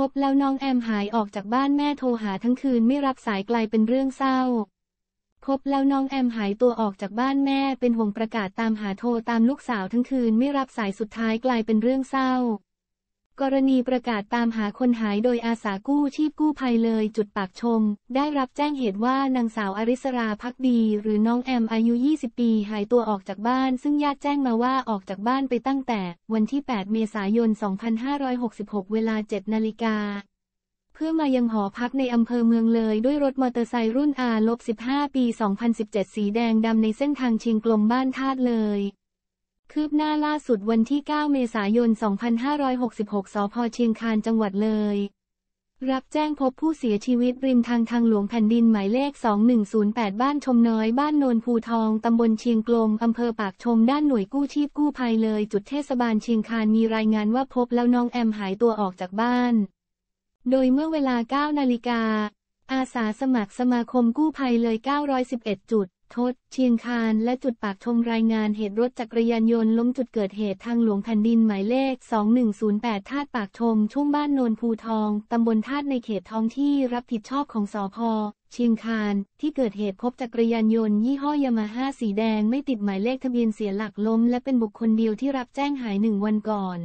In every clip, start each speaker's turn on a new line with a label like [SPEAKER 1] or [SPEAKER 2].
[SPEAKER 1] คบแล้วน้องแอมหายออกจากบ้านแม่โทรหาทั้งคืนไม่รับสายกลายเป็นเรื่องเศร้าคบแล้วน้องแอมหายตัวออกจากบ้านแม่เป็นห่วงประกาศตามหาโทรตามลูกสาวทั้งคืนไม่รับสายสุดท้ายกลายเป็นเรื่องเศร้ากรณีประกาศตามหาคนหายโดยอาสากู้ชีพกู้ภัยเลยจุดปากชม ได้รับแจ้งเหตุว่านางสาวอริสราพักดีหรือน้องแอมอายุ 20 ปีหายตัวออกจากบ้าน ซึ่งญาติแจ้งมาว่าออกจากบ้านไปตั้งแต่วันที่ 8 เมษายน 2566 เวลา 7 นาฬิกาเพื่อมายังหอพักในอำเภอเมืองเลยด้วยรถมอเตอร์ไซค์รุ่นอาลบ1 5ปี 2017 สีแดงดำในเส้นทางชิงกลมบ้านทาดเลยคืบหน้าล่าสุดวันที่ 9 เมษายน 2566สพเชียงคานจังหวัดเลย รับแจ้งพบผู้เสียชีวิตริมทางทางหลวงแผ่นดินหมายเลข 2108 บ้านชมน้อย บ้านโนนภูทอง ตำบลเชียงกลมอำเภอปากชม ด้านหน่วยกู้ชีพกู้ภัยเลยจุดเทศบาลเชียงคาน มีรายงานว่าพบแล้วน้องแอมหายตัวออกจากบ้าน โดยเมื่อเวลา 9 นาฬิกา อาสาสมัครสมาคมกู้ภัยเลย 911 จุดทศเชียงคานและจุดปากทงรายงานเหตุรถจักรยานยนต์ล้มจุดเกิดเหตุทางหลวงแผ่นดินหมายเลข 2108ท่าปากทงช่วงบ้านโนนภูทอง ตำบลท่าในเขตท้องที่รับผิดชอบของสอพเชียงคานที่เกิดเหตุพบจักรยานยนต์ยี่ห้อยามาฮ่าสีแดงไม่ติดหมายเลขทะเบียนเสียหลักล้มและเป็นบุคคลเดียวที่รับแจ้งหายหนึ่งวันก่อน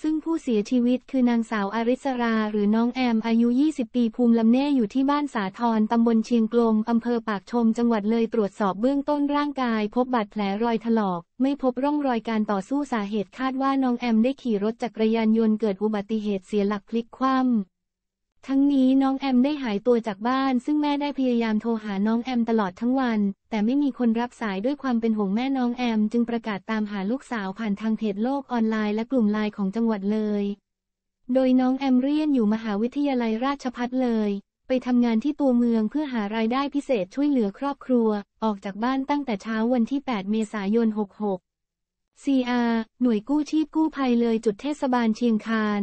[SPEAKER 1] ซึ่งผู้เสียชีวิตคือนางสาวอาริสราหรือน้องแอมอายุ 20 ปีภูมิลำเน่อยู่ที่บ้านสาทรตำบลเชียงกลมอำเภอปากชมจังหวัดเลยตรวจสอบเบื้องต้นร่างกายพบบาดแผลรอยถลอก ไม่พบร่องรอยการต่อสู้สาเหตุคาดว่าน้องแอมได้ขี่รถจักรยานยนต์เกิดอุบัติเหตุเสียหลักพลิกคว่ำทั้งนี้น้องแอมได้หายตัวจากบ้านซึ่งแม่ได้พยายามโทรหาน้องแอมตลอดทั้งวัน แต่ไม่มีคนรับสายด้วยความเป็นห่วงแม่น้องแอม จึงประกาศตามหาลูกสาวผ่านทางเพจโลกออนไลน์และกลุ่มไลน์ของจังหวัดเลย โดยน้องแอมเรียนอยู่มหาวิทยาลัยราชพัฏเลย ไปทำงานที่ตัวเมืองเพื่อหารายได้พิเศษช่วยเหลือครอบครัว ออกจากบ้านตั้งแต่เช้าวันที่ 8 เมษายน 66 CR หน่วยกู้ชีพกู้ภัยเลยจุดเทศบาลเชียงคาน